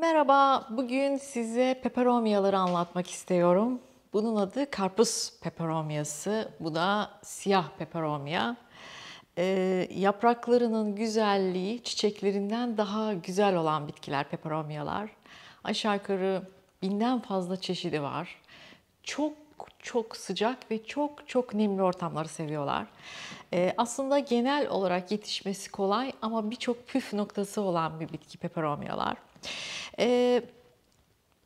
Merhaba, bugün size peperomiyaları anlatmak istiyorum. Bunun adı karpuz peperomiyası. bu da siyah peperomya. Ee, yapraklarının güzelliği çiçeklerinden daha güzel olan bitkiler peperomiyalar. Aşağı yukarı binden fazla çeşidi var. Çok çok sıcak ve çok çok nemli ortamları seviyorlar. Ee, aslında genel olarak yetişmesi kolay ama birçok püf noktası olan bir bitki peperomiyalar. Ee,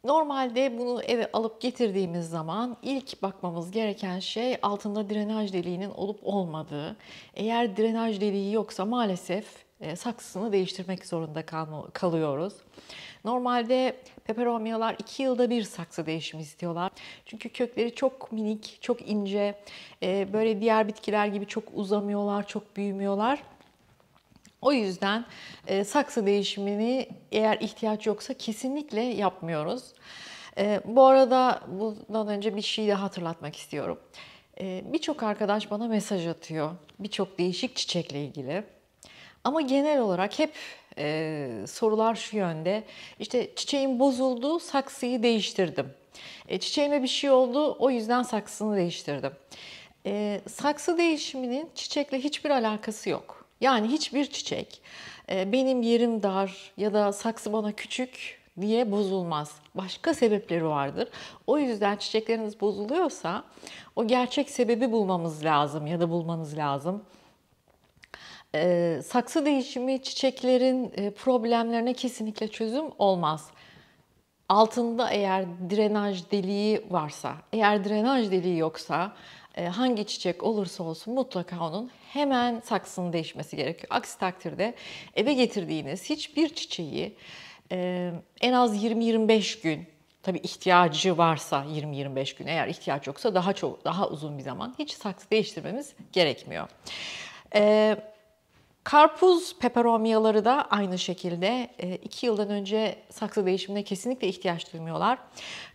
normalde bunu eve alıp getirdiğimiz zaman ilk bakmamız gereken şey altında drenaj deliğinin olup olmadığı. Eğer drenaj deliği yoksa maalesef e, saksısını değiştirmek zorunda kal kalıyoruz. Normalde peperomyalar 2 yılda bir saksı değişimi istiyorlar. Çünkü kökleri çok minik, çok ince, e, böyle diğer bitkiler gibi çok uzamıyorlar, çok büyümüyorlar. O yüzden e, saksı değişimini eğer ihtiyaç yoksa kesinlikle yapmıyoruz. E, bu arada bundan önce bir şey de hatırlatmak istiyorum. E, birçok arkadaş bana mesaj atıyor. Birçok değişik çiçekle ilgili. Ama genel olarak hep e, sorular şu yönde. İşte çiçeğim bozuldu, saksıyı değiştirdim. E, çiçeğime bir şey oldu, o yüzden saksını değiştirdim. E, saksı değişiminin çiçekle hiçbir alakası yok. Yani hiçbir çiçek e, benim yerim dar ya da saksı bana küçük diye bozulmaz. Başka sebepleri vardır. O yüzden çiçekleriniz bozuluyorsa o gerçek sebebi bulmamız lazım ya da bulmanız lazım. Ee, saksı değişimi çiçeklerin e, problemlerine kesinlikle çözüm olmaz. Altında eğer drenaj deliği varsa, eğer drenaj deliği yoksa ee, hangi çiçek olursa olsun mutlaka onun hemen saksının değişmesi gerekiyor. Aksi takdirde eve getirdiğiniz hiçbir çiçeği e, en az 20-25 gün tabi ihtiyacı varsa 20-25 gün eğer ihtiyaç yoksa daha çok daha uzun bir zaman hiç saksı değiştirmemiz gerekmiyor. Ee, Karpuz peperomyaları da aynı şekilde 2 e, yıldan önce saksı değişimine kesinlikle ihtiyaç duymuyorlar.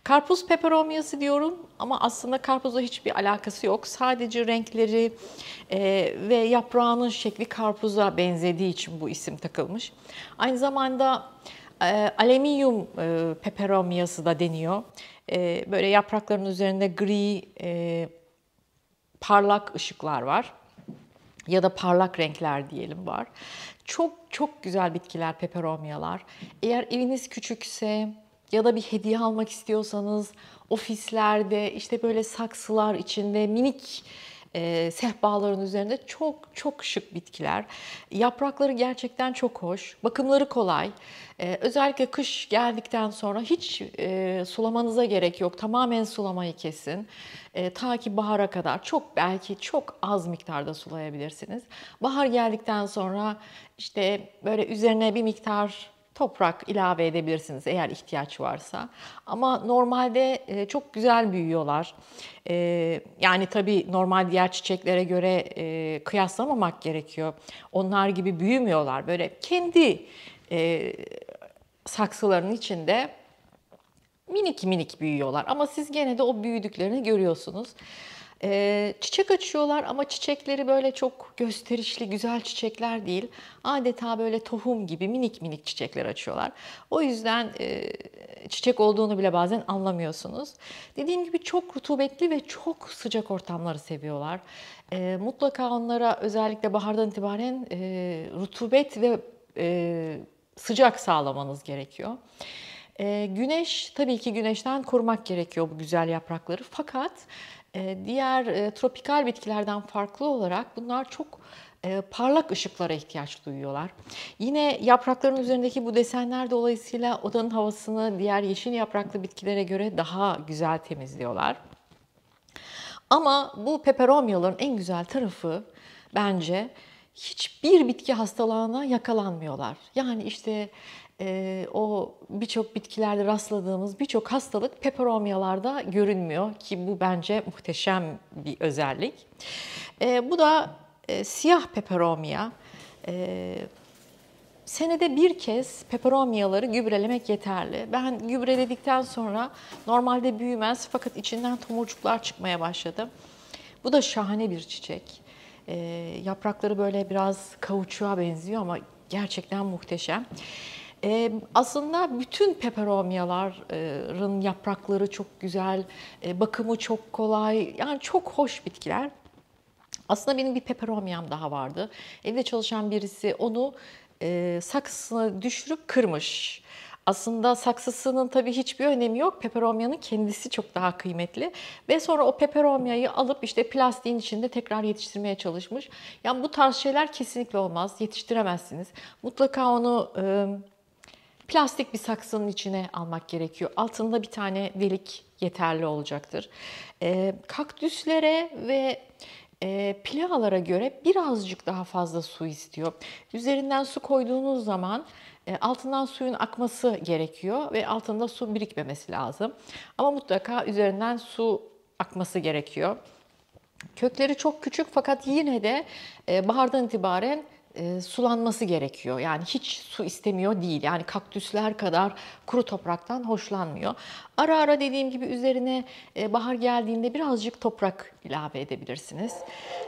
Karpuz peperomyası diyorum ama aslında karpuzla hiçbir alakası yok. Sadece renkleri e, ve yaprağının şekli karpuza benzediği için bu isim takılmış. Aynı zamanda e, alüminyum peperomyası da deniyor. Böyle yaprakların üzerinde gri parlak ışıklar var ya da parlak renkler diyelim var. Çok çok güzel bitkiler peperomyalar. Eğer eviniz küçükse ya da bir hediye almak istiyorsanız ofislerde işte böyle saksılar içinde minik e, sehpaların üzerinde çok çok şık bitkiler. Yaprakları gerçekten çok hoş. Bakımları kolay. E, özellikle kış geldikten sonra hiç e, sulamanıza gerek yok. Tamamen sulamayı kesin. E, ta ki bahara kadar çok belki çok az miktarda sulayabilirsiniz. Bahar geldikten sonra işte böyle üzerine bir miktar toprak ilave edebilirsiniz eğer ihtiyaç varsa. Ama normalde e, çok güzel büyüyorlar. E, yani tabii normal diğer çiçeklere göre e, kıyaslamamak gerekiyor. Onlar gibi büyümüyorlar. Böyle kendi saksıların içinde minik minik büyüyorlar. Ama siz gene de o büyüdüklerini görüyorsunuz. E, çiçek açıyorlar ama çiçekleri böyle çok gösterişli, güzel çiçekler değil. Adeta böyle tohum gibi minik minik çiçekler açıyorlar. O yüzden e, çiçek olduğunu bile bazen anlamıyorsunuz. Dediğim gibi çok rutubetli ve çok sıcak ortamları seviyorlar. E, mutlaka onlara özellikle bahardan itibaren e, rutubet ve e, sıcak sağlamanız gerekiyor. E, güneş, tabii ki güneşten korumak gerekiyor bu güzel yaprakları. Fakat ee, diğer e, tropikal bitkilerden farklı olarak bunlar çok e, parlak ışıklara ihtiyaç duyuyorlar. Yine yaprakların üzerindeki bu desenler dolayısıyla odanın havasını diğer yeşil yapraklı bitkilere göre daha güzel temizliyorlar. Ama bu peperomyaların en güzel tarafı bence hiçbir bitki hastalığına yakalanmıyorlar. Yani işte e, o birçok bitkilerde rastladığımız birçok hastalık peperomyalarda görünmüyor ki bu bence muhteşem bir özellik. E, bu da e, siyah peperomya. E, senede bir kez peperomyaları gübrelemek yeterli. Ben gübreledikten sonra normalde büyümez fakat içinden tomurcuklar çıkmaya başladı. Bu da şahane bir çiçek. E, yaprakları böyle biraz kavuçuğa benziyor ama gerçekten muhteşem. E, aslında bütün peperomyaların yaprakları çok güzel, e, bakımı çok kolay, yani çok hoş bitkiler. Aslında benim bir peperomyam daha vardı. Evde çalışan birisi onu e, saksısına düşürüp kırmış. Aslında saksısının tabii hiçbir önemi yok. Peperomyanın kendisi çok daha kıymetli. Ve sonra o peperomyayı alıp işte plastiğin içinde tekrar yetiştirmeye çalışmış. Yani bu tarz şeyler kesinlikle olmaz. Yetiştiremezsiniz. Mutlaka onu e, plastik bir saksının içine almak gerekiyor. Altında bir tane delik yeterli olacaktır. E, kaktüslere ve e, pilavalara göre birazcık daha fazla su istiyor. Üzerinden su koyduğunuz zaman e, altından suyun akması gerekiyor ve altında su birikmemesi lazım. Ama mutlaka üzerinden su akması gerekiyor. Kökleri çok küçük fakat yine de e, bahardan itibaren e, sulanması gerekiyor. Yani hiç su istemiyor değil. Yani kaktüsler kadar kuru topraktan hoşlanmıyor. Ara ara dediğim gibi üzerine e, bahar geldiğinde birazcık toprak ilave edebilirsiniz.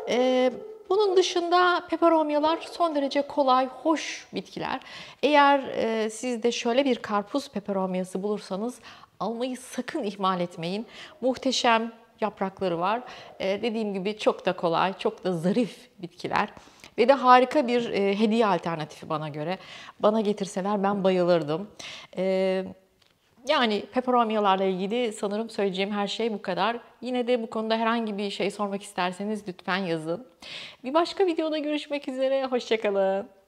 E, bunun dışında peperomyalar son derece kolay, hoş bitkiler. Eğer e, siz de şöyle bir karpuz peperomyası bulursanız almayı sakın ihmal etmeyin. Muhteşem yaprakları var. dediğim gibi çok da kolay, çok da zarif bitkiler. Ve de harika bir e, hediye alternatifi bana göre. Bana getirseler ben bayılırdım. E, yani peperomyalarla ilgili sanırım söyleyeceğim her şey bu kadar. Yine de bu konuda herhangi bir şey sormak isterseniz lütfen yazın. Bir başka videoda görüşmek üzere. Hoşçakalın.